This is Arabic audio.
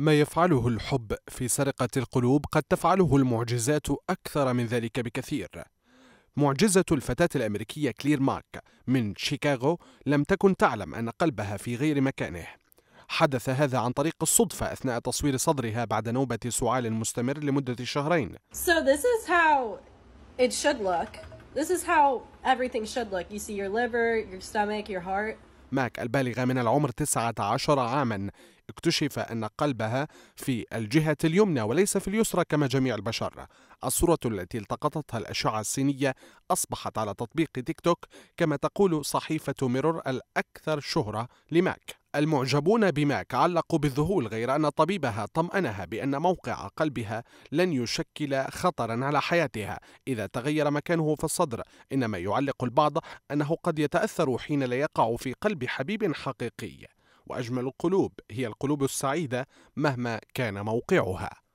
ما يفعله الحب في سرقة القلوب قد تفعله المعجزات أكثر من ذلك بكثير معجزة الفتاة الأمريكية كلير ماك من شيكاغو لم تكن تعلم أن قلبها في غير مكانه حدث هذا عن طريق الصدفة أثناء تصوير صدرها بعد نوبة سعال مستمر لمدة شهرين So this is how it should look. This is how everything should look. You see your liver, your stomach, your heart. ماك البالغة من العمر 19 عاما اكتشف أن قلبها في الجهة اليمنى وليس في اليسرى كما جميع البشر الصورة التي التقطتها الأشعة الصينية أصبحت على تطبيق تيك توك كما تقول صحيفة ميرور الأكثر شهرة لماك المعجبون بماك علقوا بالذهول غير أن طبيبها طمأنها بأن موقع قلبها لن يشكل خطرا على حياتها إذا تغير مكانه في الصدر إنما يعلق البعض أنه قد يتأثر حين لا يقع في قلب حبيب حقيقي وأجمل القلوب هي القلوب السعيدة مهما كان موقعها